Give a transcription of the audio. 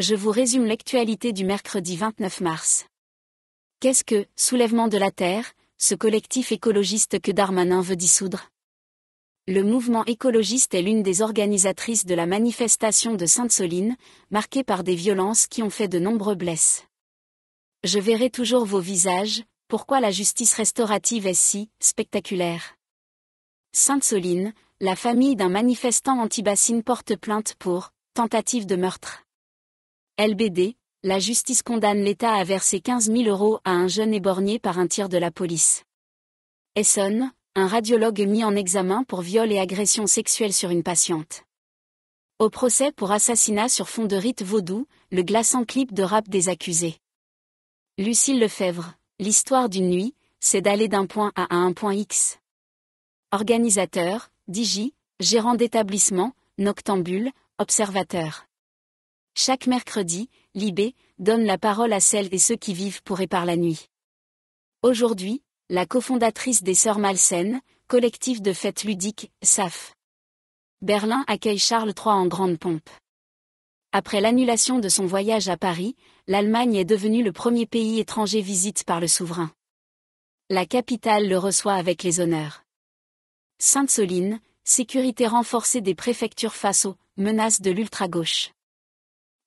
je vous résume l'actualité du mercredi 29 mars. Qu'est-ce que, soulèvement de la Terre, ce collectif écologiste que Darmanin veut dissoudre Le mouvement écologiste est l'une des organisatrices de la manifestation de Sainte-Soline, marquée par des violences qui ont fait de nombreux blesses. Je verrai toujours vos visages, pourquoi la justice restaurative est si spectaculaire. Sainte-Soline, la famille d'un manifestant anti-bassine porte plainte pour tentative de meurtre. LBD, la justice condamne l'État à verser 15 000 euros à un jeune éborgné par un tir de la police. Essonne, un radiologue mis en examen pour viol et agression sexuelle sur une patiente. Au procès pour assassinat sur fond de rite vaudou, le glaçant clip de rap des accusés. Lucille Lefebvre, l'histoire d'une nuit, c'est d'aller d'un point A à un point X. Organisateur, Digi, gérant d'établissement, noctambule, observateur. Chaque mercredi, Libé donne la parole à celles et ceux qui vivent pour et par la nuit. Aujourd'hui, la cofondatrice des Sœurs Malsaines, collectif de fêtes ludiques, SAF. Berlin accueille Charles III en grande pompe. Après l'annulation de son voyage à Paris, l'Allemagne est devenue le premier pays étranger visite par le souverain. La capitale le reçoit avec les honneurs. Sainte-Soline, sécurité renforcée des préfectures face aux menaces de l'ultra-gauche.